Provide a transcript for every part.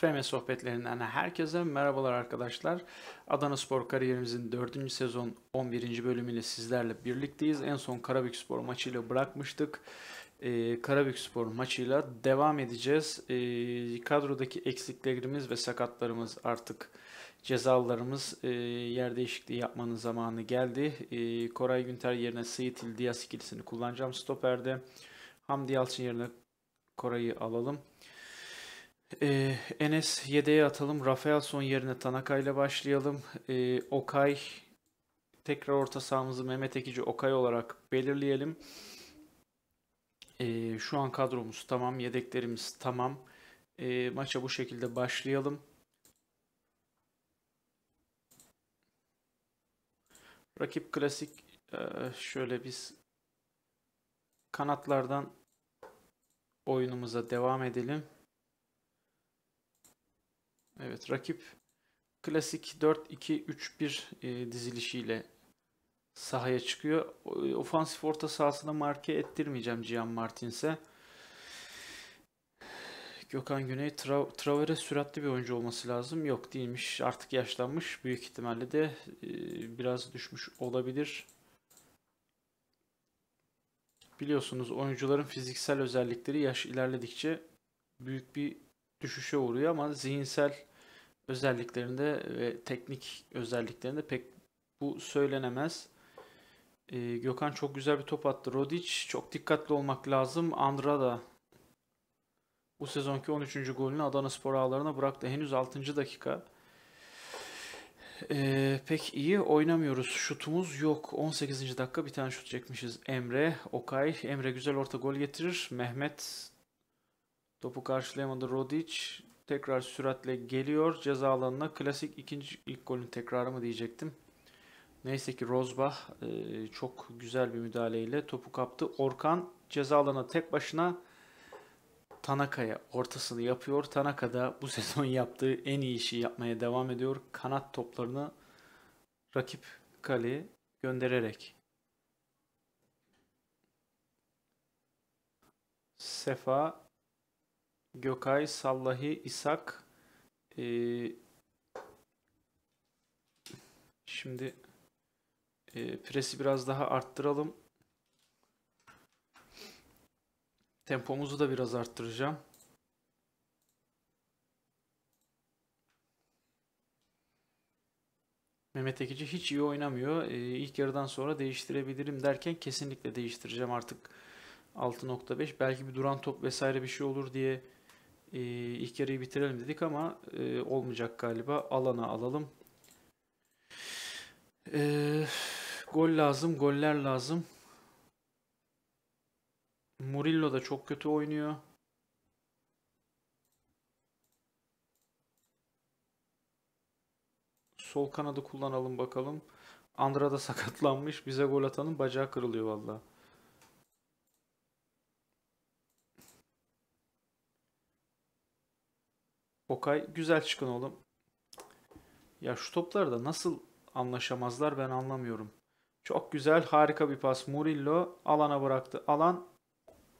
FM sohbetlerinden herkese merhabalar arkadaşlar. Adana Spor kariyerimizin 4. sezon 11. bölümüyle sizlerle birlikteyiz. En son Karabük Spor maçıyla bırakmıştık. Ee, Karabük Spor maçıyla devam edeceğiz. Ee, kadrodaki eksiklerimiz ve sakatlarımız artık cezalarımız e, yer değişikliği yapmanın zamanı geldi. E, Koray Günter yerine Sıyıtil Dias ikilisini kullanacağım stoperde. Hamdi Yalçın yerine Koray'ı alalım. Ee, Enes yedeğe atalım. Rafael son yerine Tanaka ile başlayalım. Ee, Okay tekrar orta sahamızı Mehmet Ekici Okay olarak belirleyelim. Ee, şu an kadromuz tamam. Yedeklerimiz tamam. Ee, maça bu şekilde başlayalım. Rakip klasik e, şöyle biz kanatlardan oyunumuza devam edelim. Evet rakip klasik 4-2-3-1 e, dizilişiyle sahaya çıkıyor. E, ofansif orta sahasına marke ettirmeyeceğim Cihan Martins'e. Gökhan Güney Tra- Traore süratli bir oyuncu olması lazım. Yok değilmiş. Artık yaşlanmış. Büyük ihtimalle de e, biraz düşmüş olabilir. Biliyorsunuz oyuncuların fiziksel özellikleri yaş ilerledikçe büyük bir düşüşe uğruyor ama zihinsel özelliklerinde ve teknik özelliklerinde pek bu söylenemez. Ee, Gökhan çok güzel bir top attı. Rodic çok dikkatli olmak lazım. Andra da bu sezonki 13. golünü Adana Spor ağlarına bıraktı. Henüz 6. dakika. Ee, pek iyi oynamıyoruz. Şutumuz yok. 18. dakika bir tane şut çekmişiz. Emre, Okay. Emre güzel orta gol getirir. Mehmet topu karşılayamadı. Rodic Tekrar süratle geliyor ceza alanına. Klasik ikinci ilk golün tekrarı mı diyecektim. Neyse ki Rozbach e, çok güzel bir müdahaleyle topu kaptı. Orkan ceza alanına tek başına Tanaka'ya ortasını yapıyor. Tanaka da bu sezon yaptığı en iyi işi yapmaya devam ediyor. Kanat toplarını rakip kaleye göndererek. Sefa Gökay, Sallahi, İshak. Ee, şimdi e, presi biraz daha arttıralım. Tempomuzu da biraz arttıracağım. Mehmet Ekici hiç iyi oynamıyor. Ee, ilk yarıdan sonra değiştirebilirim derken kesinlikle değiştireceğim artık. 6.5 belki bir duran top vesaire bir şey olur diye e, ilk yarıyı bitirelim dedik ama e, olmayacak galiba. Alana alalım. E, gol lazım, goller lazım. Murillo da çok kötü oynuyor. Sol kanadı kullanalım bakalım. Andra da sakatlanmış. Bize gol atanın bacağı kırılıyor vallahi. Okay güzel çıkın oğlum. Ya şu toplarda nasıl anlaşamazlar ben anlamıyorum. Çok güzel harika bir pas. Murillo alana bıraktı. Alan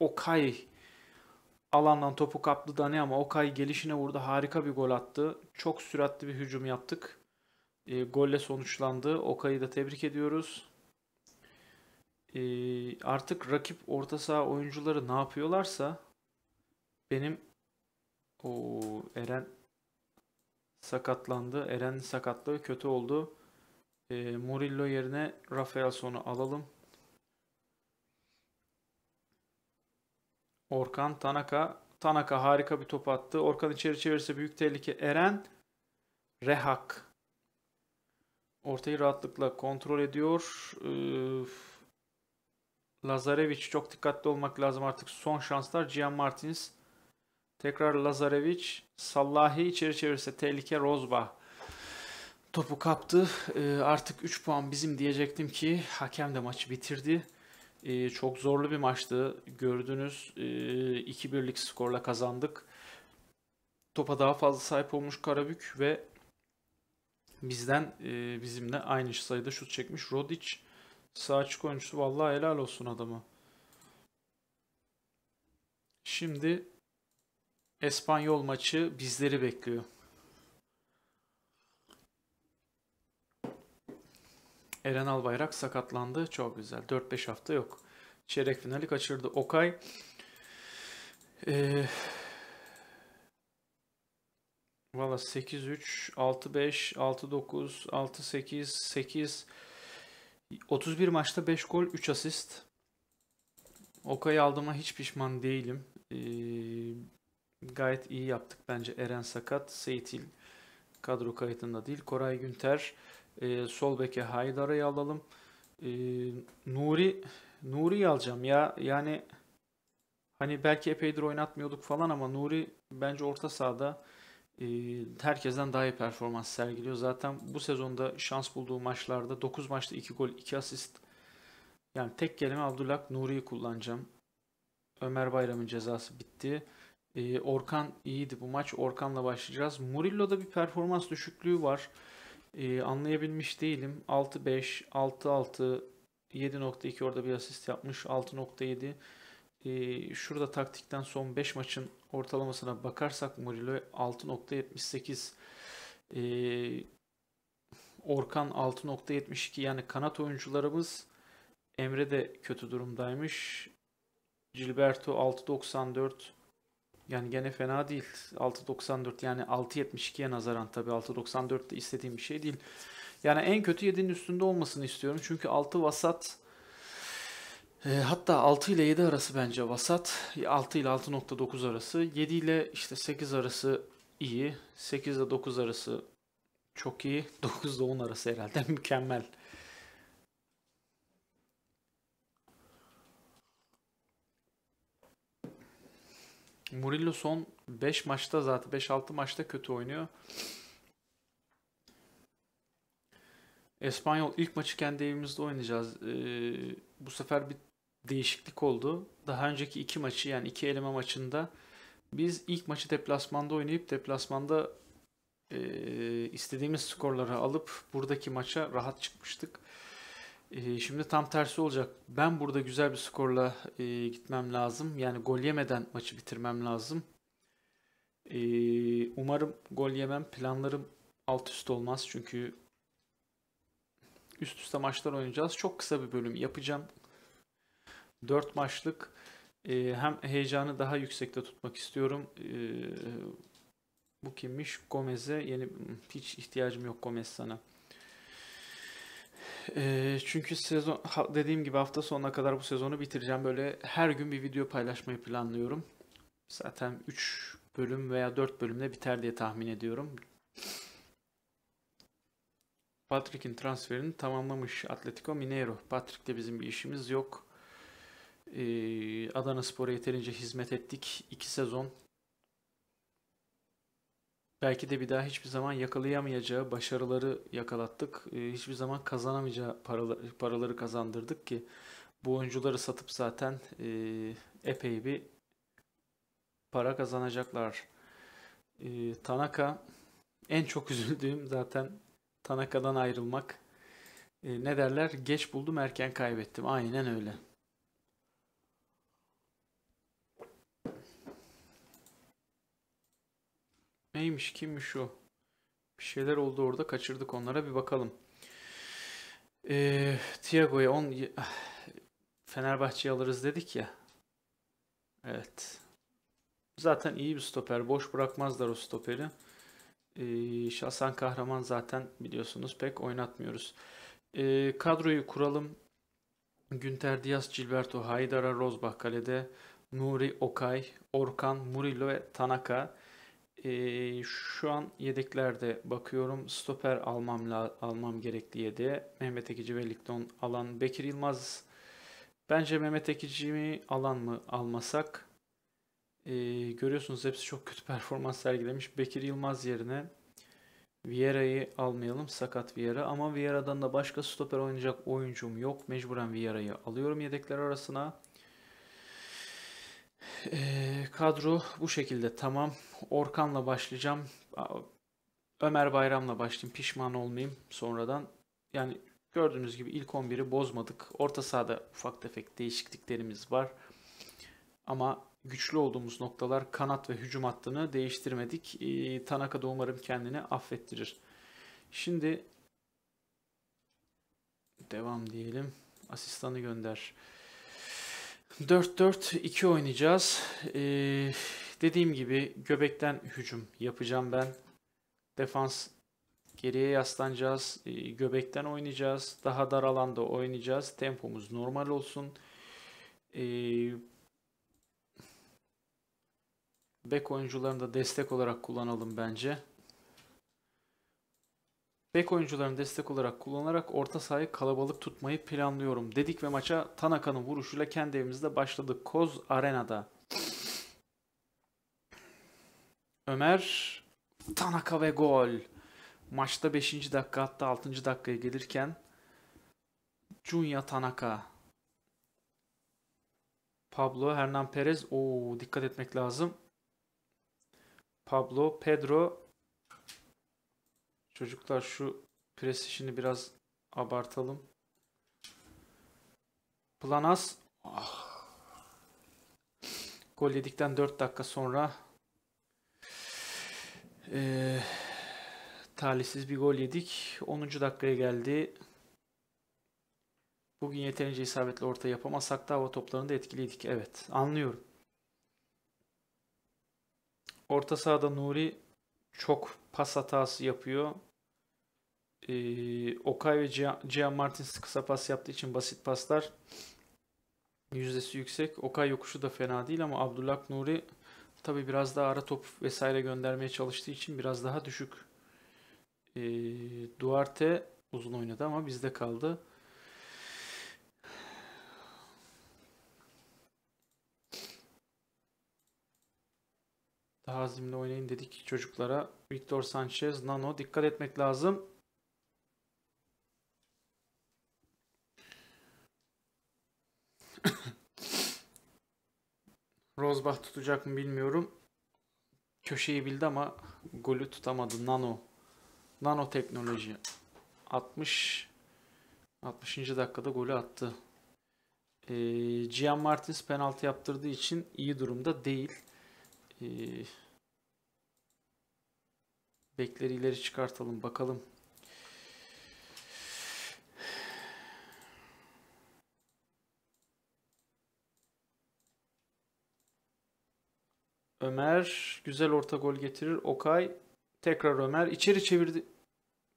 Okay alandan topu kaptı Dani ama Okay gelişine vurdu. Harika bir gol attı. Çok süratli bir hücum yaptık. E, golle sonuçlandı. Okay'ı da tebrik ediyoruz. E, artık rakip orta saha oyuncuları ne yapıyorlarsa benim o Eren sakatlandı. Eren sakatlığı kötü oldu. E, Murillo yerine Rafael Son'u alalım. Orkan Tanaka. Tanaka harika bir top attı. Orkan içeri çevirse büyük tehlike. Eren Rehak. Ortayı rahatlıkla kontrol ediyor. Ee, Lazarevic çok dikkatli olmak lazım artık. Son şanslar Gian Martins Tekrar Lazareviç, Sallahi içeri çevirse tehlike rozba, Topu kaptı. Ee, artık 3 puan bizim diyecektim ki hakem de maçı bitirdi. Ee, çok zorlu bir maçtı. Gördünüz e, ee, 2-1'lik skorla kazandık. Topa daha fazla sahip olmuş Karabük ve bizden bizimle aynı sayıda şut çekmiş Rodic. Sağ açık oyuncusu vallahi helal olsun adamı. Şimdi Espanyol maçı bizleri bekliyor. Eren Albayrak sakatlandı. Çok güzel. 4-5 hafta yok. Çeyrek finali kaçırdı. Okay ee, valla 8-3, 6-5, 6-9, 6-8, 8 31 maçta 5 gol, 3 asist. Okay aldığıma hiç pişman değilim. Ee, Gayet iyi yaptık bence. Eren Sakat, Seytil kadro kayıtında değil. Koray Günter, e, sol beke Haydar'ı alalım. E, Nuri, Nuri'yi alacağım ya. Yani hani belki epeydir oynatmıyorduk falan ama Nuri bence orta sahada e, herkesten daha iyi performans sergiliyor. Zaten bu sezonda şans bulduğu maçlarda 9 maçta 2 gol 2 asist. Yani tek kelime Abdullah Nuri'yi kullanacağım. Ömer Bayram'ın cezası bitti. E, Orkan iyiydi bu maç. Orkan'la başlayacağız. Murillo'da bir performans düşüklüğü var. E, anlayabilmiş değilim. 6-5, 6-6, 7.2 orada bir asist yapmış. 6.7. E, ee, şurada taktikten son 5 maçın ortalamasına bakarsak Murillo 6.78. E, Orkan 6.72 yani kanat oyuncularımız Emre de kötü durumdaymış. Gilberto 6.94 yani gene fena değil. 6.94 yani 6.72'ye nazaran tabii 6.94 de istediğim bir şey değil. Yani en kötü 7'nin üstünde olmasını istiyorum. Çünkü 6 vasat e, hatta 6 ile 7 arası bence vasat. 6 ile 6.9 arası. 7 ile işte 8 arası iyi. 8 ile 9 arası çok iyi. 9 ile 10 arası herhalde mükemmel. Murillo son 5 maçta zaten 5-6 maçta kötü oynuyor. Espanyol ilk maçı kendi evimizde oynayacağız. Ee, bu sefer bir değişiklik oldu. Daha önceki iki maçı yani iki eleme maçında biz ilk maçı deplasmanda oynayıp deplasmanda e, istediğimiz skorları alıp buradaki maça rahat çıkmıştık. Ee, şimdi tam tersi olacak. Ben burada güzel bir skorla e, gitmem lazım. Yani gol yemeden maçı bitirmem lazım. Ee, umarım gol yemem. Planlarım alt üst olmaz çünkü üst üste maçlar oynayacağız. Çok kısa bir bölüm yapacağım. 4 maçlık ee, hem heyecanı daha yüksekte tutmak istiyorum. bu kimmiş? Gomez'e yeni hiç ihtiyacım yok Gomez sana. E, çünkü sezon dediğim gibi hafta sonuna kadar bu sezonu bitireceğim. Böyle her gün bir video paylaşmayı planlıyorum. Zaten 3 bölüm veya 4 bölümde biter diye tahmin ediyorum. Patrick'in transferini tamamlamış Atletico Mineiro. Patrick'le bizim bir işimiz yok. Ee, Adana Spor'a yeterince hizmet ettik. 2 sezon belki de bir daha hiçbir zaman yakalayamayacağı başarıları yakalattık. Ee, hiçbir zaman kazanamayacağı paraları, paraları kazandırdık ki bu oyuncuları satıp zaten e, epey bir para kazanacaklar. Ee, Tanaka en çok üzüldüğüm zaten Tanaka'dan ayrılmak. Ee, ne derler? Geç buldum erken kaybettim. Aynen öyle. Neymiş kimmiş o? Bir şeyler oldu orada kaçırdık onlara bir bakalım. Ee, Thiago'ya 10 ah, Fenerbahçe'yi alırız dedik ya. Evet. Zaten iyi bir stoper. Boş bırakmazlar o stoperi. Ee, Şahsen Kahraman zaten biliyorsunuz pek oynatmıyoruz. Ee, kadroyu kuralım. Günter Diaz, Gilberto, Haydara, Rozbach kalede. Nuri, Okay, Orkan, Murillo ve Tanaka. E, şu an yedeklerde bakıyorum. Stoper almam la, almam gerekli yedeğe. Mehmet Ekici ve Likton alan. Bekir Yılmaz bence Mehmet Ekici mi alan mı almasak? E, görüyorsunuz hepsi çok kötü performans sergilemiş. Bekir Yılmaz yerine Vieira'yı almayalım. Sakat Vieira. Ama Vieira'dan da başka stoper oynayacak oyuncum yok. Mecburen Vieira'yı alıyorum yedekler arasına. E, kadro bu şekilde tamam. Orkan'la başlayacağım. Ömer Bayram'la başlayayım. Pişman olmayayım sonradan. Yani gördüğünüz gibi ilk 11'i bozmadık. Orta sahada ufak tefek değişikliklerimiz var. Ama güçlü olduğumuz noktalar kanat ve hücum hattını değiştirmedik. E, Tanaka da umarım kendini affettirir. Şimdi devam diyelim. Asistanı gönder. 4-4-2 oynayacağız. Ee, dediğim gibi göbekten hücum yapacağım ben. Defans geriye yaslanacağız. Ee, göbekten oynayacağız. Daha dar alanda oynayacağız. Tempomuz normal olsun. Ee, back oyuncularını da destek olarak kullanalım bence. Bek oyuncularını destek olarak kullanarak orta sahayı kalabalık tutmayı planlıyorum dedik ve maça Tanaka'nın vuruşuyla kendi evimizde başladık. Koz Arena'da. Ömer Tanaka ve gol. Maçta 5. dakika hatta 6. dakikaya gelirken Junya Tanaka. Pablo Hernan Perez. Oo dikkat etmek lazım. Pablo Pedro Çocuklar şu pres işini biraz abartalım. Planas ah. gol yedikten 4 dakika sonra e, talihsiz bir gol yedik. 10. dakikaya geldi. Bugün yeterince isabetli orta yapamasak da hava da etkiliydik. Evet anlıyorum. Orta sahada Nuri çok pas hatası yapıyor e, Okay ve Gian, Martins kısa pas yaptığı için basit paslar yüzdesi yüksek. Okay yokuşu da fena değil ama Abdullah Nuri tabi biraz daha ara top vesaire göndermeye çalıştığı için biraz daha düşük. E, Duarte uzun oynadı ama bizde kaldı. Daha azimli oynayın dedik çocuklara. Victor Sanchez, Nano dikkat etmek lazım. Rosbach tutacak mı bilmiyorum. Köşeyi bildi ama golü tutamadı. Nano. Nano teknoloji. 60 60. dakikada golü attı. E, Gian Martins penaltı yaptırdığı için iyi durumda değil. E, ee, bekleri ileri çıkartalım bakalım Ömer güzel orta gol getirir. Okay tekrar Ömer içeri çevirdi.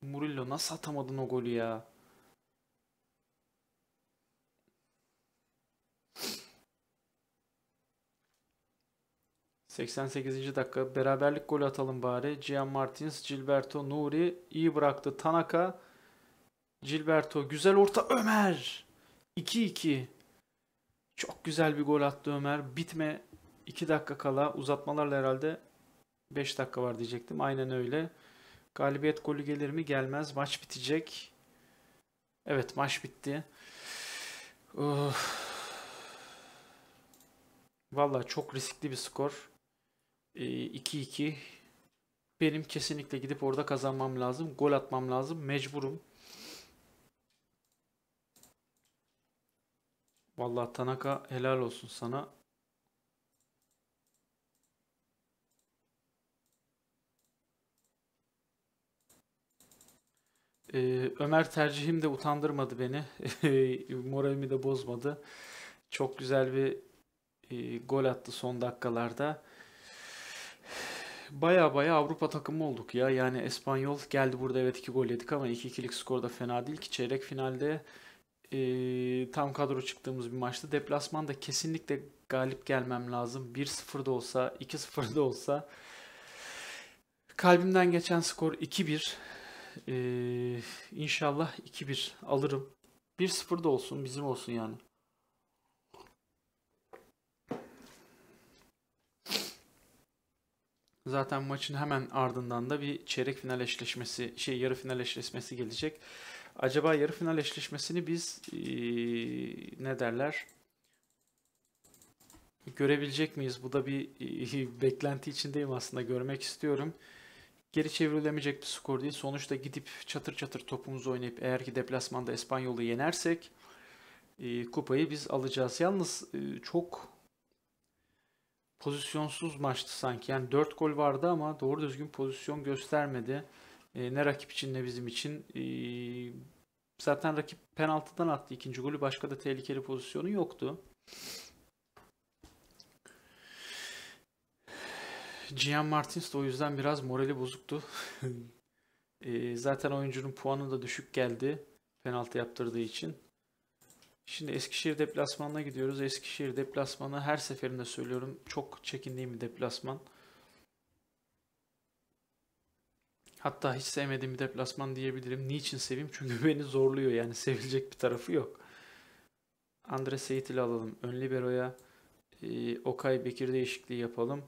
Murillo nasıl atamadın o golü ya? ...88. dakika beraberlik golü atalım bari. Cian Martins, Gilberto, Nuri iyi bıraktı. Tanaka, Gilberto güzel orta Ömer. 2-2. Çok güzel bir gol attı Ömer. Bitme 2 dakika kala uzatmalarla herhalde 5 dakika var diyecektim. Aynen öyle. Galibiyet golü gelir mi? Gelmez. Maç bitecek. Evet maç bitti. Valla çok riskli bir skor. 2-2. Ee, Benim kesinlikle gidip orada kazanmam lazım. Gol atmam lazım. Mecburum. Valla Tanaka helal olsun sana. Ee, Ömer tercihim de utandırmadı beni. Moralimi de bozmadı. Çok güzel bir e, gol attı son dakikalarda. Baya baya Avrupa takımı olduk ya. Yani Espanyol geldi burada evet 2 gol yedik ama 2-2'lik skor da fena değil ki. Çeyrek finalde e, tam kadro çıktığımız bir maçtı. Deplasmanda kesinlikle galip gelmem lazım. 1-0 da olsa 2-0 da olsa. Kalbimden geçen skor 2-1. Ee, inşallah 2-1 alırım. 1-0 da olsun bizim olsun yani. Zaten maçın hemen ardından da bir çeyrek final eşleşmesi, şey yarı final eşleşmesi gelecek. Acaba yarı final eşleşmesini biz ee, ne derler? Görebilecek miyiz? Bu da bir e, beklenti içindeyim aslında. Görmek istiyorum geri çevrilemeyecek bir skor değil. Sonuçta gidip çatır çatır topumuzu oynayıp eğer ki deplasmanda İspanyol'u yenersek e, kupayı biz alacağız. Yalnız e, çok pozisyonsuz maçtı sanki. Yani 4 gol vardı ama doğru düzgün pozisyon göstermedi. E, ne rakip için ne bizim için. E, zaten rakip penaltıdan attı ikinci golü. Başka da tehlikeli pozisyonu yoktu. Gian Martins de o yüzden biraz morali bozuktu. e, zaten oyuncunun puanı da düşük geldi penaltı yaptırdığı için. Şimdi Eskişehir deplasmanına gidiyoruz. Eskişehir deplasmanı her seferinde söylüyorum çok çekindiğim bir deplasman. Hatta hiç sevmediğim bir deplasman diyebilirim. Niçin seveyim? Çünkü beni zorluyor yani sevilecek bir tarafı yok. Andre Seyit ile alalım. Ön libero'ya e, Okay Bekir değişikliği yapalım.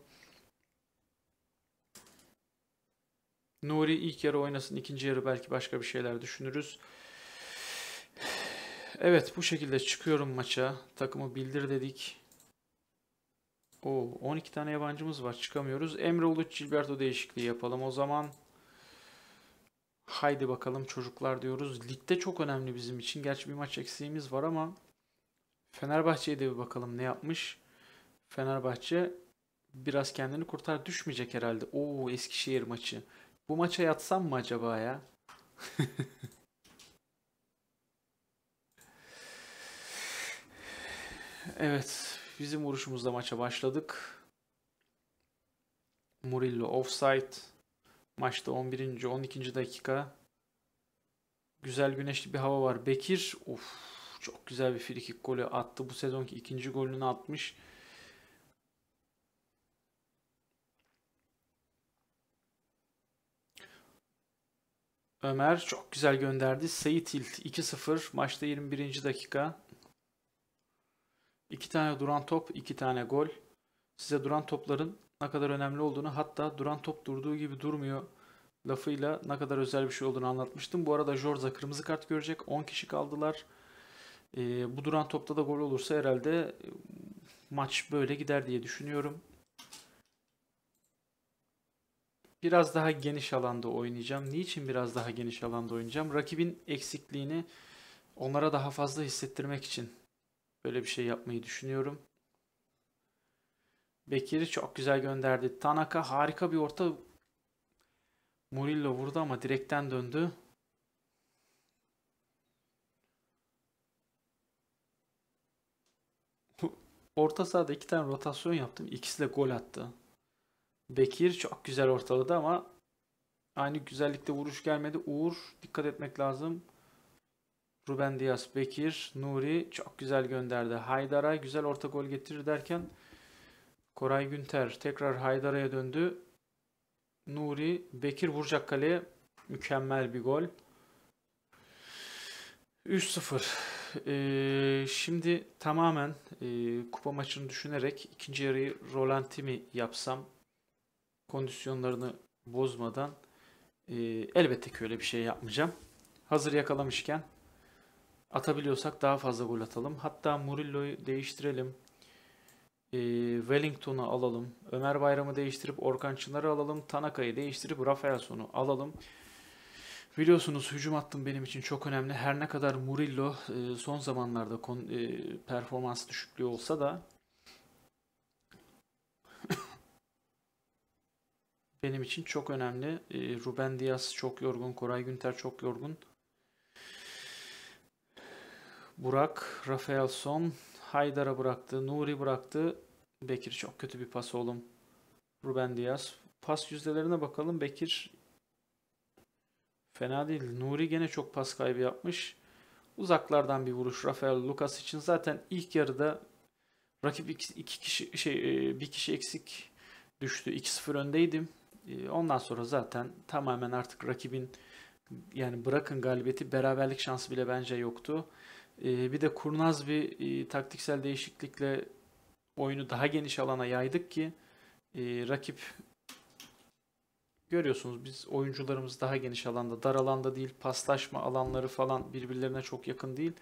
Nuri ilk yarı oynasın. ikinci yarı belki başka bir şeyler düşünürüz. Evet bu şekilde çıkıyorum maça. Takımı bildir dedik. Oo, 12 tane yabancımız var. Çıkamıyoruz. Emre Uluç Gilberto değişikliği yapalım o zaman. Haydi bakalım çocuklar diyoruz. Ligde çok önemli bizim için. Gerçi bir maç eksiğimiz var ama Fenerbahçe'ye de bir bakalım ne yapmış. Fenerbahçe biraz kendini kurtar düşmeyecek herhalde. Oo Eskişehir maçı. Bu maça yatsam mı acaba ya? evet. Bizim vuruşumuzla maça başladık. Murillo offside. Maçta 11. 12. dakika. Güzel güneşli bir hava var. Bekir of çok güzel bir frikik golü attı. Bu sezonki ikinci golünü atmış. Ömer çok güzel gönderdi. Seyit İlt 2-0 maçta 21. dakika. 2 tane duran top, 2 tane gol. Size duran topların ne kadar önemli olduğunu hatta duran top durduğu gibi durmuyor lafıyla ne kadar özel bir şey olduğunu anlatmıştım. Bu arada Jorza kırmızı kart görecek. 10 kişi kaldılar. E, bu duran topta da gol olursa herhalde e, maç böyle gider diye düşünüyorum. biraz daha geniş alanda oynayacağım. Niçin biraz daha geniş alanda oynayacağım? Rakibin eksikliğini onlara daha fazla hissettirmek için böyle bir şey yapmayı düşünüyorum. Bekir'i çok güzel gönderdi. Tanaka harika bir orta. Murillo vurdu ama direkten döndü. Orta sahada iki tane rotasyon yaptım. İkisi de gol attı. Bekir çok güzel ortaladı ama aynı güzellikte vuruş gelmedi. Uğur dikkat etmek lazım. Ruben Diaz, Bekir, Nuri çok güzel gönderdi. Haydar'a güzel orta gol getirir derken Koray Günter tekrar Haydar'a döndü. Nuri, Bekir vuracak kaleye. Mükemmel bir gol. 3-0. Ee, şimdi tamamen e, kupa maçını düşünerek ikinci yarıyı Rolanti mi yapsam kondisyonlarını bozmadan e, elbette ki öyle bir şey yapmayacağım. Hazır yakalamışken atabiliyorsak daha fazla gol atalım. Hatta Murillo'yu değiştirelim. E, Wellington'u alalım. Ömer Bayram'ı değiştirip Orkan Çınar'ı alalım. Tanaka'yı değiştirip Rafaelson'u alalım. Biliyorsunuz hücum hattım benim için çok önemli. Her ne kadar Murillo e, son zamanlarda e, performans düşüklüğü olsa da benim için çok önemli. Ee, Ruben Diaz çok yorgun, Koray Günter çok yorgun. Burak, Rafael Son, Haydar'a bıraktı, Nuri bıraktı. Bekir çok kötü bir pas oğlum. Ruben Diaz. Pas yüzdelerine bakalım. Bekir fena değil. Nuri gene çok pas kaybı yapmış. Uzaklardan bir vuruş Rafael Lucas için. Zaten ilk yarıda rakip iki, iki kişi şey e, bir kişi eksik düştü. 2-0 öndeydim. Ee, ondan sonra zaten tamamen artık rakibin yani bırakın galibiyeti beraberlik şansı bile bence yoktu. Ee, bir de kurnaz bir e, taktiksel değişiklikle oyunu daha geniş alana yaydık ki e, rakip görüyorsunuz biz oyuncularımız daha geniş alanda, dar alanda değil, paslaşma alanları falan birbirlerine çok yakın değil.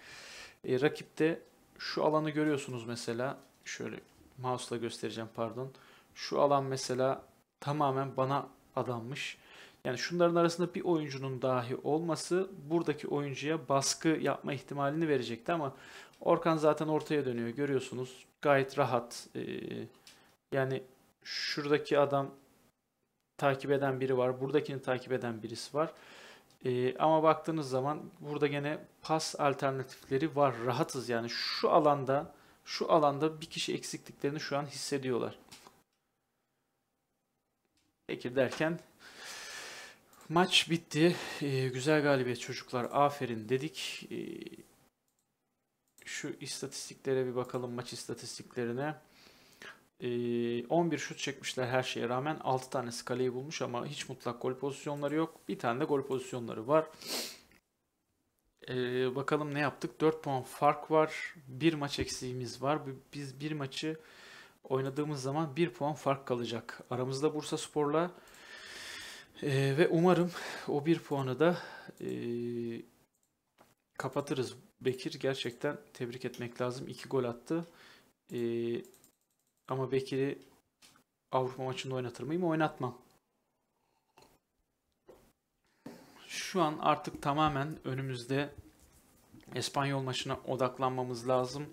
E, Rakipte şu alanı görüyorsunuz mesela şöyle mouse'la göstereceğim pardon. Şu alan mesela tamamen bana adanmış. Yani şunların arasında bir oyuncunun dahi olması buradaki oyuncuya baskı yapma ihtimalini verecekti ama Orkan zaten ortaya dönüyor görüyorsunuz. Gayet rahat. Ee, yani şuradaki adam takip eden biri var. Buradakini takip eden birisi var. Ee, ama baktığınız zaman burada gene pas alternatifleri var. Rahatız yani şu alanda şu alanda bir kişi eksikliklerini şu an hissediyorlar. Peki derken maç bitti. Ee, güzel galibiyet çocuklar. Aferin dedik. Ee, şu istatistiklere bir bakalım maç istatistiklerine. 11 e, şut çekmişler her şeye rağmen. 6 tane kaleyi bulmuş ama hiç mutlak gol pozisyonları yok. Bir tane de gol pozisyonları var. Ee, bakalım ne yaptık? 4 puan fark var. Bir maç eksiğimiz var. Biz bir maçı oynadığımız zaman 1 puan fark kalacak. Aramızda Bursa Spor'la e, ve umarım o 1 puanı da e, kapatırız. Bekir gerçekten tebrik etmek lazım. 2 gol attı. E, ama Bekir'i Avrupa maçında oynatır mıyım? Oynatmam. Şu an artık tamamen önümüzde İspanyol maçına odaklanmamız lazım.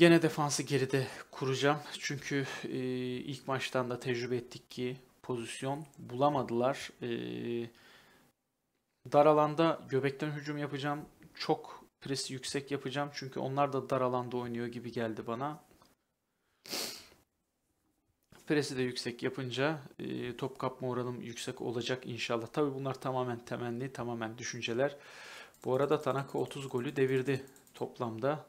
Gene defansı geride kuracağım. Çünkü e, ilk maçtan da tecrübe ettik ki pozisyon bulamadılar. E, dar alanda göbekten hücum yapacağım. Çok presi yüksek yapacağım. Çünkü onlar da dar alanda oynuyor gibi geldi bana. Presi de yüksek yapınca e, top kapma oranım yüksek olacak inşallah. Tabi bunlar tamamen temenni, tamamen düşünceler. Bu arada Tanaka 30 golü devirdi toplamda.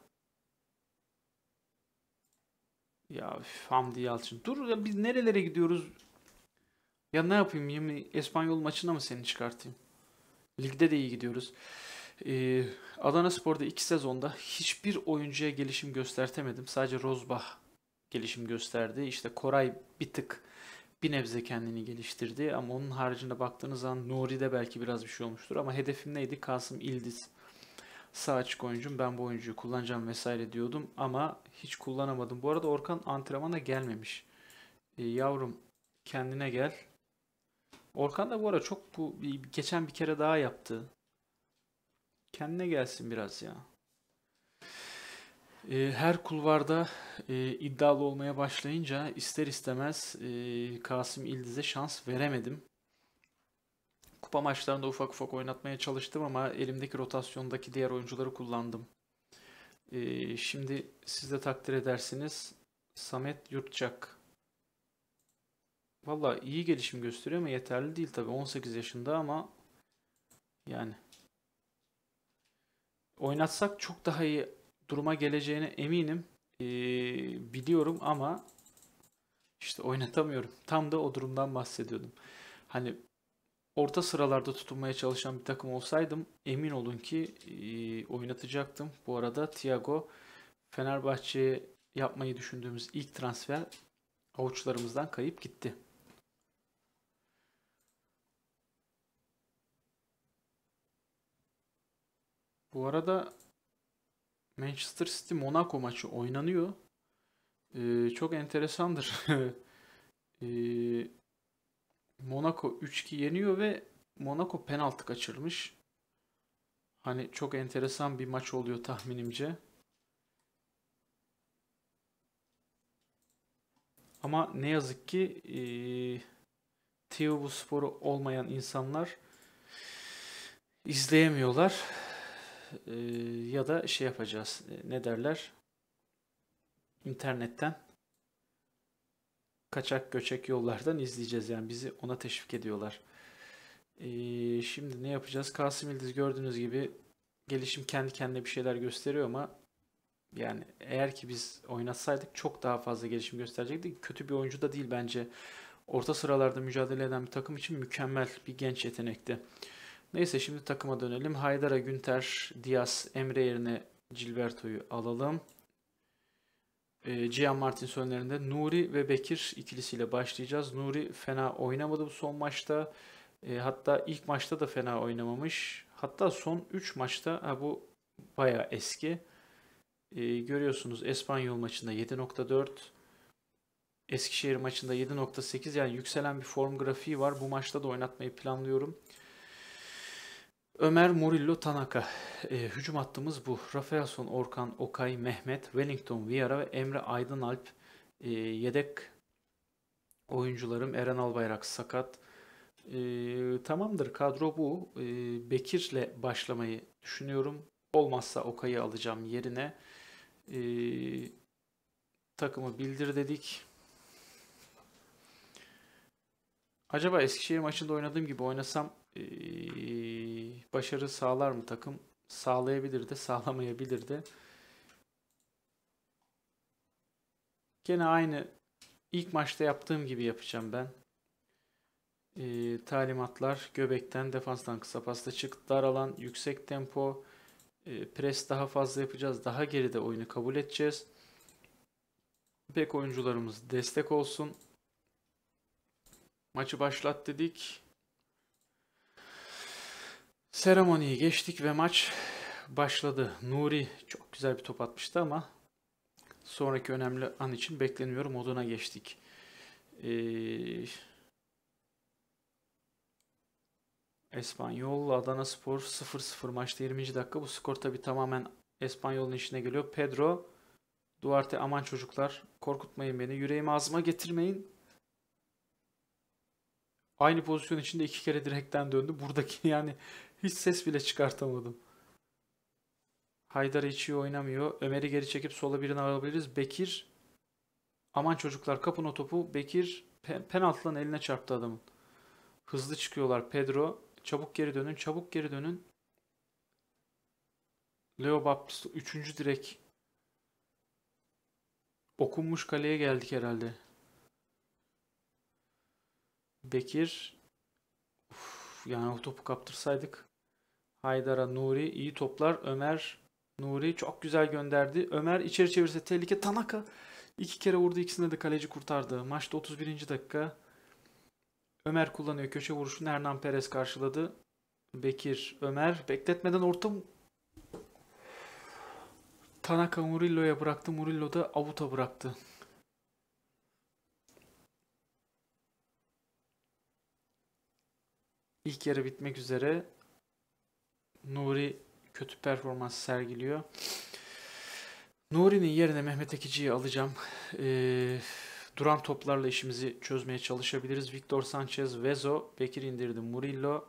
Ya üf, Hamdi Yalçın. Dur ya biz nerelere gidiyoruz? Ya ne yapayım? Yemin İspanyol maçına mı seni çıkartayım? Ligde de iyi gidiyoruz. Ee, Adana Spor'da iki sezonda hiçbir oyuncuya gelişim göstertemedim. Sadece Rozbah gelişim gösterdi. İşte Koray bir tık bir nebze kendini geliştirdi. Ama onun haricinde baktığınız zaman de belki biraz bir şey olmuştur. Ama hedefim neydi? Kasım İldiz sağ açık oyuncum ben bu oyuncuyu kullanacağım vesaire diyordum ama hiç kullanamadım. Bu arada Orkan antrenmana gelmemiş. E, yavrum kendine gel. Orkan da bu ara çok bu geçen bir kere daha yaptı. Kendine gelsin biraz ya. E, her kulvarda e, iddialı olmaya başlayınca ister istemez e, Kasım İldiz'e şans veremedim kupa maçlarında ufak ufak oynatmaya çalıştım ama elimdeki rotasyondaki diğer oyuncuları kullandım. Ee, şimdi siz de takdir edersiniz. Samet Yurtçak. Valla iyi gelişim gösteriyor ama yeterli değil tabi 18 yaşında ama yani oynatsak çok daha iyi duruma geleceğine eminim. Ee, biliyorum ama işte oynatamıyorum. Tam da o durumdan bahsediyordum. Hani orta sıralarda tutunmaya çalışan bir takım olsaydım emin olun ki e, oynatacaktım. Bu arada Thiago Fenerbahçe'ye yapmayı düşündüğümüz ilk transfer avuçlarımızdan kayıp gitti. Bu arada Manchester City Monaco maçı oynanıyor. Ee, çok enteresandır. ee, Monaco 3-2 yeniyor ve Monaco penaltı kaçırmış. Hani çok enteresan bir maç oluyor tahminimce. Ama ne yazık ki e, Teo bu sporu olmayan insanlar izleyemiyorlar. E, ya da şey yapacağız. E, ne derler? İnternetten kaçak göçek yollardan izleyeceğiz. Yani bizi ona teşvik ediyorlar. Ee, şimdi ne yapacağız? Kasım Yıldız gördüğünüz gibi gelişim kendi kendine bir şeyler gösteriyor ama yani eğer ki biz oynatsaydık çok daha fazla gelişim gösterecekti. Kötü bir oyuncu da değil bence. Orta sıralarda mücadele eden bir takım için mükemmel bir genç yetenekti. Neyse şimdi takıma dönelim. Haydar'a Günter, Diaz, Emre yerine Gilberto'yu alalım e, ee, Cihan Martin önlerinde Nuri ve Bekir ikilisiyle başlayacağız. Nuri fena oynamadı bu son maçta. Ee, hatta ilk maçta da fena oynamamış. Hatta son 3 maçta ha bu baya eski. Ee, görüyorsunuz Espanyol maçında 7.4, Eskişehir maçında 7.8 yani yükselen bir form grafiği var. Bu maçta da oynatmayı planlıyorum. Ömer Murillo Tanaka. E, hücum hattımız bu. Rafaelson, Orkan, Okay, Mehmet, Wellington, Vieira ve Emre Aydın Alp. E, yedek oyuncularım Eren Albayrak sakat. E, tamamdır kadro bu. E, Bekir'le başlamayı düşünüyorum. Olmazsa Okay'ı alacağım yerine. E, takımı bildir dedik. Acaba Eskişehir maçında oynadığım gibi oynasam e, başarı sağlar mı takım? Sağlayabilir de sağlamayabilir de. Gene aynı ilk maçta yaptığım gibi yapacağım ben. E, talimatlar göbekten defanstan kısa pasta çık dar alan yüksek tempo e, pres daha fazla yapacağız daha geride oyunu kabul edeceğiz bek oyuncularımız destek olsun maçı başlat dedik Seremoniyi geçtik ve maç başladı. Nuri çok güzel bir top atmıştı ama sonraki önemli an için bekleniyor moduna geçtik. Ee, Espanyol Adana Spor 0-0 maçta 20. dakika. Bu skor tabi tamamen Espanyol'un işine geliyor. Pedro Duarte aman çocuklar korkutmayın beni yüreğimi ağzıma getirmeyin Aynı pozisyon içinde iki kere direkten döndü. Buradaki yani hiç ses bile çıkartamadım. Haydar hiç iyi oynamıyor. Ömer'i geri çekip sola birini alabiliriz. Bekir aman çocuklar kapın o topu. Bekir penaltıdan eline çarptı adamın. Hızlı çıkıyorlar Pedro. Çabuk geri dönün. Çabuk geri dönün. Leo Baptista 3. direk. Okunmuş kaleye geldik herhalde. Bekir. Uf, yani o topu kaptırsaydık. Haydar'a Nuri iyi toplar. Ömer Nuri çok güzel gönderdi. Ömer içeri çevirse tehlike. Tanaka iki kere vurdu ikisinde de kaleci kurtardı. Maçta 31. dakika. Ömer kullanıyor köşe vuruşunu. Hernan Perez karşıladı. Bekir, Ömer bekletmeden orta Tanaka Murillo'ya bıraktı. Murillo da avuta bıraktı. İlk yarı bitmek üzere. Nuri kötü performans sergiliyor. Nuri'nin yerine Mehmet Ekici'yi alacağım. Ee, duran toplarla işimizi çözmeye çalışabiliriz. Victor Sanchez, Vezo, Bekir indirdi, Murillo,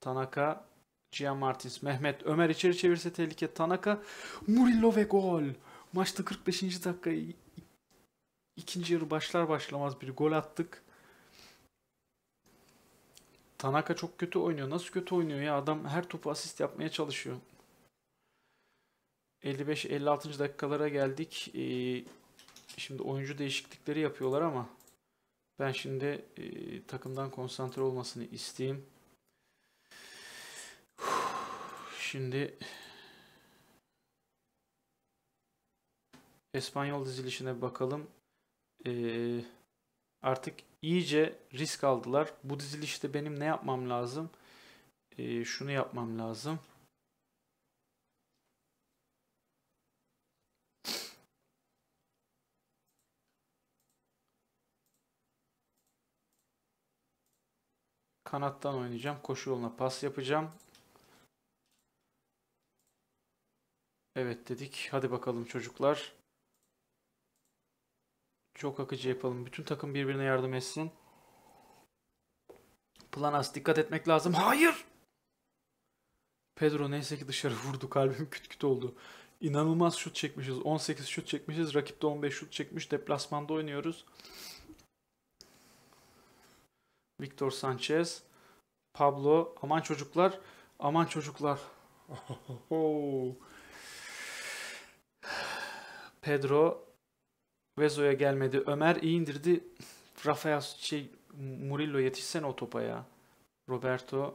Tanaka, Gian Martins, Mehmet, Ömer içeri çevirse tehlike, Tanaka, Murillo ve gol. Maçta 45. dakika ikinci yarı başlar başlamaz bir gol attık. Tanaka çok kötü oynuyor. Nasıl kötü oynuyor ya? Adam her topu asist yapmaya çalışıyor. 55-56. dakikalara geldik. Ee, şimdi oyuncu değişiklikleri yapıyorlar ama ben şimdi e, takımdan konsantre olmasını isteyeyim. Şimdi İspanyol dizilişine bakalım. Eee artık iyice risk aldılar. Bu dizilişte benim ne yapmam lazım? Ee, şunu yapmam lazım. Kanattan oynayacağım. Koşu yoluna pas yapacağım. Evet dedik. Hadi bakalım çocuklar. Çok akıcı yapalım. Bütün takım birbirine yardım etsin. Planas dikkat etmek lazım. Hayır! Pedro neyse ki dışarı vurdu. Kalbim küt küt oldu. İnanılmaz şut çekmişiz. 18 şut çekmişiz. Rakip de 15 şut çekmiş. Deplasmanda oynuyoruz. Victor Sanchez. Pablo. Aman çocuklar. Aman çocuklar. Pedro Vezo'ya gelmedi. Ömer iyi indirdi. Rafael şey Murillo yetişsene o topa ya. Roberto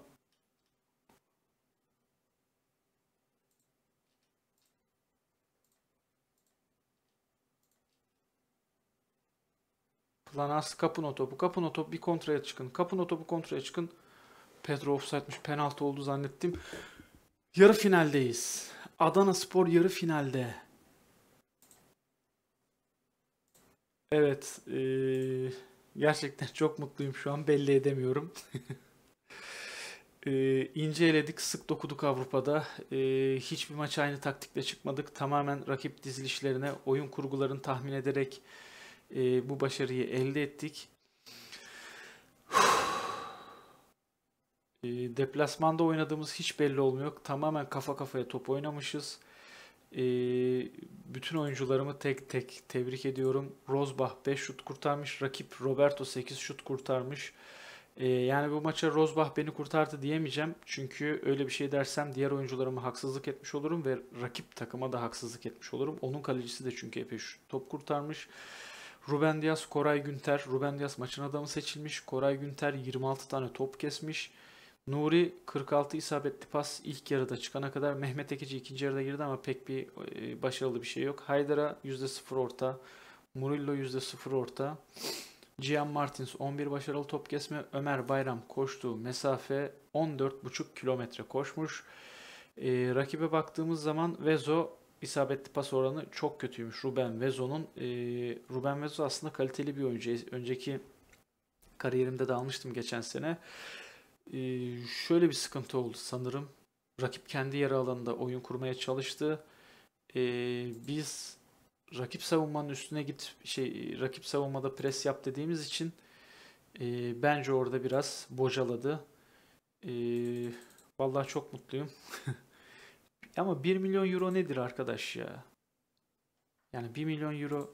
Planas o topu. Kapın o topu bir kontraya çıkın. Kapın o topu kontraya çıkın. Pedro offside'miş. Penaltı oldu zannettim. Yarı finaldeyiz. Adana Spor yarı finalde. Evet. E, gerçekten çok mutluyum şu an. Belli edemiyorum. e, inceledik, sık dokuduk Avrupa'da. E, hiçbir maç aynı taktikle çıkmadık. Tamamen rakip dizilişlerine, oyun kurgularını tahmin ederek e, bu başarıyı elde ettik. e, deplasmanda oynadığımız hiç belli olmuyor. Tamamen kafa kafaya top oynamışız. Ee, bütün oyuncularımı tek tek tebrik ediyorum. Rozbach 5 şut kurtarmış. Rakip Roberto 8 şut kurtarmış. Ee, yani bu maça Rozbach beni kurtardı diyemeyeceğim. Çünkü öyle bir şey dersem diğer oyuncularıma haksızlık etmiş olurum ve rakip takıma da haksızlık etmiş olurum. Onun kalecisi de çünkü epey şut, top kurtarmış. Ruben Dias, Koray Günter. Ruben Dias maçın adamı seçilmiş. Koray Günter 26 tane top kesmiş. Nuri 46 isabetli pas ilk yarıda çıkana kadar Mehmet Ekici ikinci yarıda girdi ama pek bir e, başarılı bir şey yok. Haydar'a %0 orta. Murillo %0 orta. Gian Martins 11 başarılı top kesme. Ömer Bayram koştuğu mesafe 14,5 kilometre koşmuş. E, rakibe baktığımız zaman Vezo isabetli pas oranı çok kötüymüş Ruben Vezo'nun. E, Ruben Vezo aslında kaliteli bir oyuncu. Önceki kariyerimde de almıştım geçen sene e, şöyle bir sıkıntı oldu sanırım. Rakip kendi yarı alanında oyun kurmaya çalıştı. E, biz rakip savunmanın üstüne git şey rakip savunmada pres yap dediğimiz için e, bence orada biraz bocaladı. E, vallahi çok mutluyum. Ama 1 milyon euro nedir arkadaş ya? Yani 1 milyon euro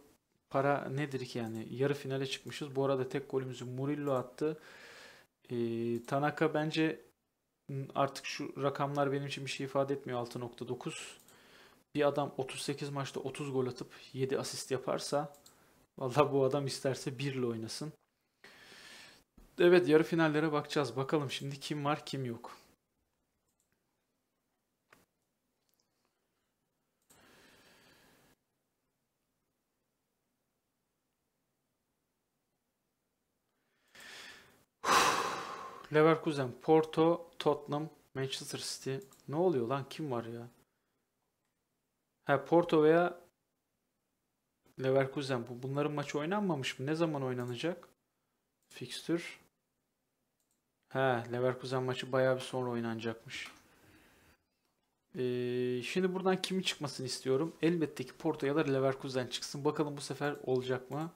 para nedir ki yani? Yarı finale çıkmışız. Bu arada tek golümüzü Murillo attı. E, Tanaka bence artık şu rakamlar benim için bir şey ifade etmiyor 6.9. Bir adam 38 maçta 30 gol atıp 7 asist yaparsa valla bu adam isterse 1 ile oynasın. Evet yarı finallere bakacağız. Bakalım şimdi kim var kim yok. Leverkusen, Porto, Tottenham, Manchester City. Ne oluyor lan? Kim var ya? Ha Porto veya Leverkusen. Bu bunların maçı oynanmamış mı? Ne zaman oynanacak? Fixtür. Ha Leverkusen maçı bayağı bir sonra oynanacakmış. Ee, şimdi buradan kimi çıkmasını istiyorum? Elbette ki Porto ya da Leverkusen çıksın. Bakalım bu sefer olacak mı?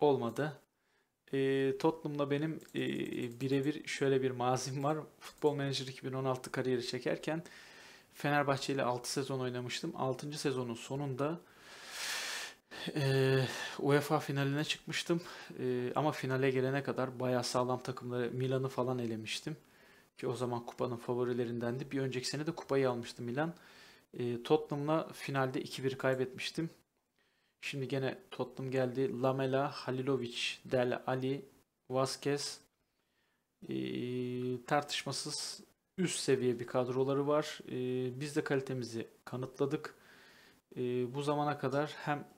Olmadı e, ee, Tottenham'la benim e, birebir şöyle bir mazim var. Futbol Manager 2016 kariyeri çekerken Fenerbahçe ile 6 sezon oynamıştım. 6. sezonun sonunda e, UEFA finaline çıkmıştım. E, ama finale gelene kadar bayağı sağlam takımları Milan'ı falan elemiştim. Ki o zaman kupanın favorilerindendi. Bir önceki sene de kupayı almıştı Milan. E, Tottenham'la finalde 2-1 kaybetmiştim. Şimdi gene Tottenham geldi. Lamela, Halilovic, Del Ali, Vasquez e, ee, tartışmasız üst seviye bir kadroları var. E, biz de kalitemizi kanıtladık. E, bu zamana kadar hem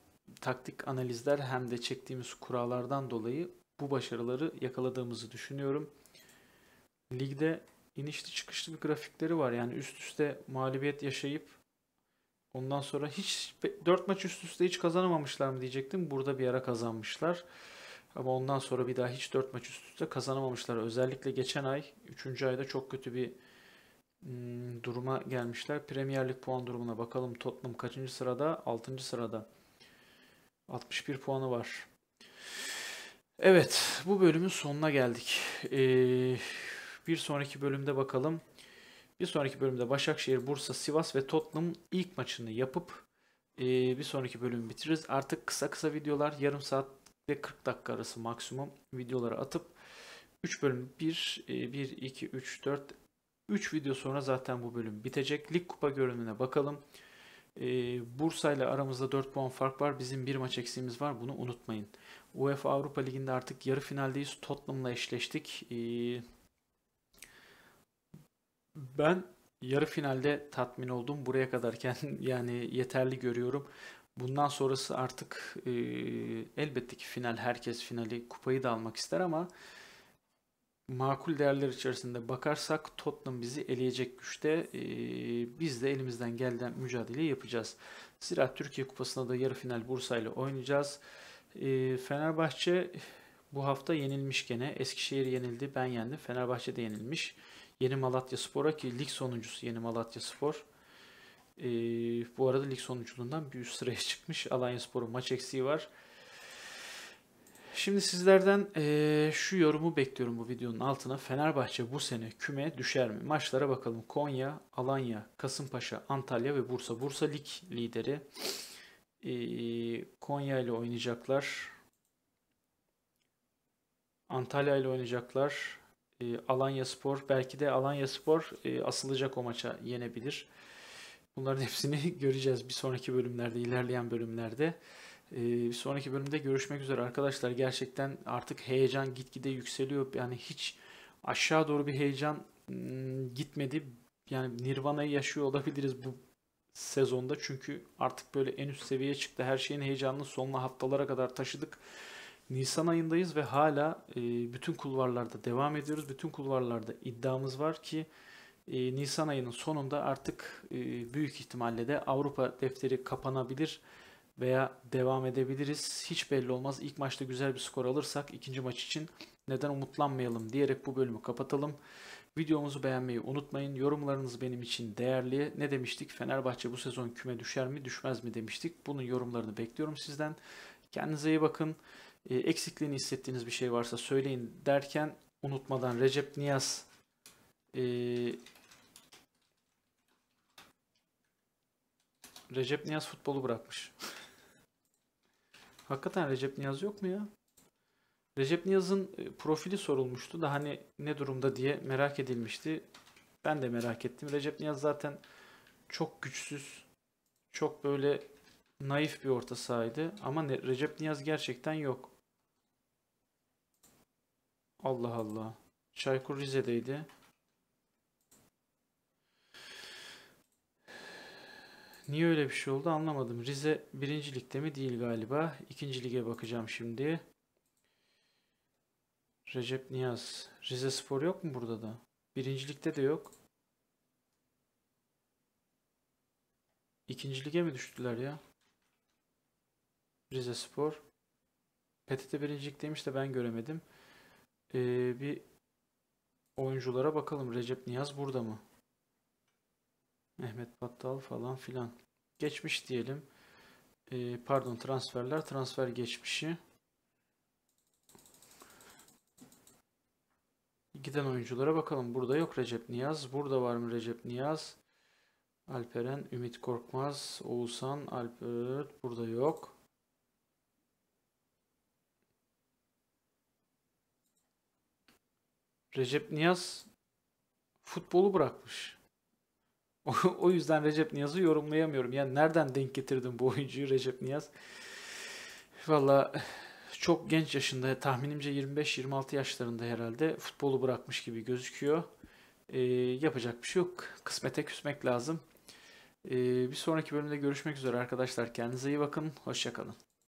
taktik analizler hem de çektiğimiz kurallardan dolayı bu başarıları yakaladığımızı düşünüyorum. Ligde inişli çıkışlı bir grafikleri var. Yani üst üste mağlubiyet yaşayıp Ondan sonra hiç 4 maç üst üste hiç kazanamamışlar mı diyecektim. Burada bir ara kazanmışlar. Ama ondan sonra bir daha hiç 4 maç üst üste kazanamamışlar. Özellikle geçen ay 3. ayda çok kötü bir hmm, duruma gelmişler. Premier Lig puan durumuna bakalım. Tottenham kaçıncı sırada? 6. sırada. 61 puanı var. Evet bu bölümün sonuna geldik. Ee, bir sonraki bölümde bakalım bir sonraki bölümde Başakşehir, Bursa, Sivas ve Tottenham ilk maçını yapıp e, bir sonraki bölümü bitiririz. Artık kısa kısa videolar yarım saat ve 40 dakika arası maksimum videoları atıp 3 bölüm 1, 1, 2, 3, 4, 3 video sonra zaten bu bölüm bitecek. Lig kupa görünümüne bakalım. E, Bursa ile aramızda 4 puan fark var. Bizim bir maç eksiğimiz var. Bunu unutmayın. UEFA Avrupa Ligi'nde artık yarı finaldeyiz. Tottenham'la eşleştik. E, ben yarı finalde tatmin oldum buraya kadarken yani yeterli görüyorum. Bundan sonrası artık e, elbette ki final herkes finali kupayı da almak ister ama makul değerler içerisinde bakarsak Tottenham bizi eleyecek güçte. E, biz de elimizden gelen mücadele yapacağız. Zira Türkiye Kupası'nda da yarı final Bursa ile oynayacağız. E, Fenerbahçe bu hafta yenilmiş gene. Eskişehir yenildi, ben yendim. Fenerbahçe de yenilmiş. Yeni Malatya Spor'a ki lig sonuncusu Yeni Malatya Spor. E, bu arada lig sonucundan bir üst sıraya çıkmış. Alanya Spor'un maç eksiği var. Şimdi sizlerden e, şu yorumu bekliyorum bu videonun altına. Fenerbahçe bu sene küme düşer mi? Maçlara bakalım. Konya, Alanya, Kasımpaşa, Antalya ve Bursa. Bursa lig lideri. E, Konya ile oynayacaklar. Antalya ile oynayacaklar e, Alanya Spor belki de Alanya Spor e, asılacak o maça yenebilir. Bunların hepsini göreceğiz bir sonraki bölümlerde, ilerleyen bölümlerde. E, bir sonraki bölümde görüşmek üzere arkadaşlar. Gerçekten artık heyecan gitgide yükseliyor. Yani hiç aşağı doğru bir heyecan hmm, gitmedi. Yani Nirvana'yı yaşıyor olabiliriz bu sezonda. Çünkü artık böyle en üst seviyeye çıktı. Her şeyin heyecanını sonuna haftalara kadar taşıdık. Nisan ayındayız ve hala e, bütün kulvarlarda devam ediyoruz. Bütün kulvarlarda iddiamız var ki e, Nisan ayının sonunda artık e, büyük ihtimalle de Avrupa defteri kapanabilir veya devam edebiliriz. Hiç belli olmaz. İlk maçta güzel bir skor alırsak ikinci maç için neden umutlanmayalım diyerek bu bölümü kapatalım. Videomuzu beğenmeyi unutmayın. Yorumlarınız benim için değerli. Ne demiştik? Fenerbahçe bu sezon küme düşer mi düşmez mi demiştik. Bunun yorumlarını bekliyorum sizden. Kendinize iyi bakın e, eksikliğini hissettiğiniz bir şey varsa söyleyin derken unutmadan Recep Niyaz e, Recep Niyaz futbolu bırakmış. Hakikaten Recep Niyaz yok mu ya? Recep Niyaz'ın e, profili sorulmuştu da hani ne durumda diye merak edilmişti. Ben de merak ettim. Recep Niyaz zaten çok güçsüz, çok böyle naif bir orta sahaydı. Ama Recep Niyaz gerçekten yok. Allah Allah. Çaykur Rize'deydi. Niye öyle bir şey oldu anlamadım. Rize birincilikte mi? Değil galiba. İkinci lige bakacağım şimdi. Recep Niyaz. Rize Spor yok mu burada da? Birincilikte de yok. İkinci lige mi düştüler ya? Rize Spor. PTT birincilik demiş de ben göremedim. Ee, bir oyunculara bakalım. Recep Niyaz burada mı? Mehmet Battal falan filan. Geçmiş diyelim. Ee, pardon transferler. Transfer geçmişi. Giden oyunculara bakalım. Burada yok Recep Niyaz. Burada var mı Recep Niyaz? Alperen, Ümit Korkmaz, Oğuzhan, Alpert burada yok. Recep Niyaz futbolu bırakmış. o yüzden Recep Niyaz'ı yorumlayamıyorum. Yani nereden denk getirdim bu oyuncuyu Recep Niyaz? Valla çok genç yaşında tahminimce 25-26 yaşlarında herhalde futbolu bırakmış gibi gözüküyor. E, yapacak bir şey yok. Kısmete küsmek lazım. E, bir sonraki bölümde görüşmek üzere arkadaşlar. Kendinize iyi bakın. Hoşçakalın.